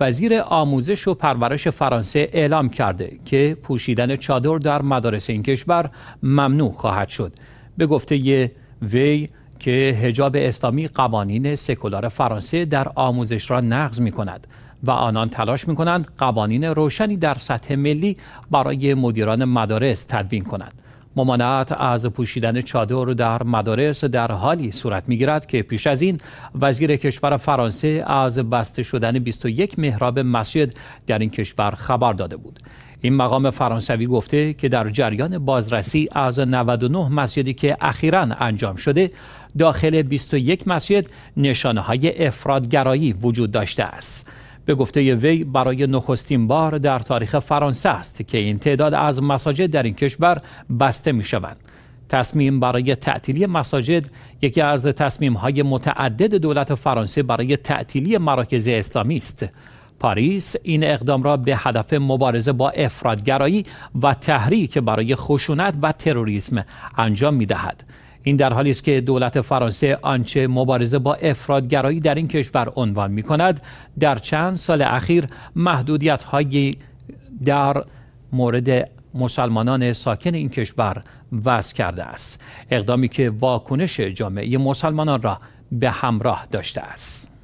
وزیر آموزش و پرورش فرانسه اعلام کرده که پوشیدن چادر در مدارس این کشور ممنوع خواهد شد به گفته وی که هجاب اسلامی قوانین سکولار فرانسه در آموزش را نقض می کند و آنان تلاش می کنند قوانین روشنی در سطح ملی برای مدیران مدارس تدوین کنند ممانعت از پوشیدن چادر در مدارس در حالی صورت میگیرد که پیش از این وزیر کشور فرانسه از بسته شدن 21 محراب مسجد در این کشور خبر داده بود این مقام فرانسوی گفته که در جریان بازرسی از 99 مسجدی که اخیرا انجام شده داخل 21 مسجد نشانه های افرادگرایی وجود داشته است به گفته وی برای نخستین بار در تاریخ فرانسه است که این تعداد از مساجد در این کشور بسته می شوند. تصمیم برای تعطیلی مساجد یکی از تصمیم های متعدد دولت فرانسه برای تعطیلی مراکز اسلامی است. پاریس این اقدام را به هدف مبارزه با افرادگرایی و تحریک برای خشونت و تروریسم انجام می دهد. این در حالی است که دولت فرانسه آنچه مبارزه با افرادگرایی در این کشور عنوان می کند در چند سال اخیر محدودیت هایی در مورد مسلمانان ساکن این کشور وضع کرده است اقدامی که واکنش جامعه مسلمانان را به همراه داشته است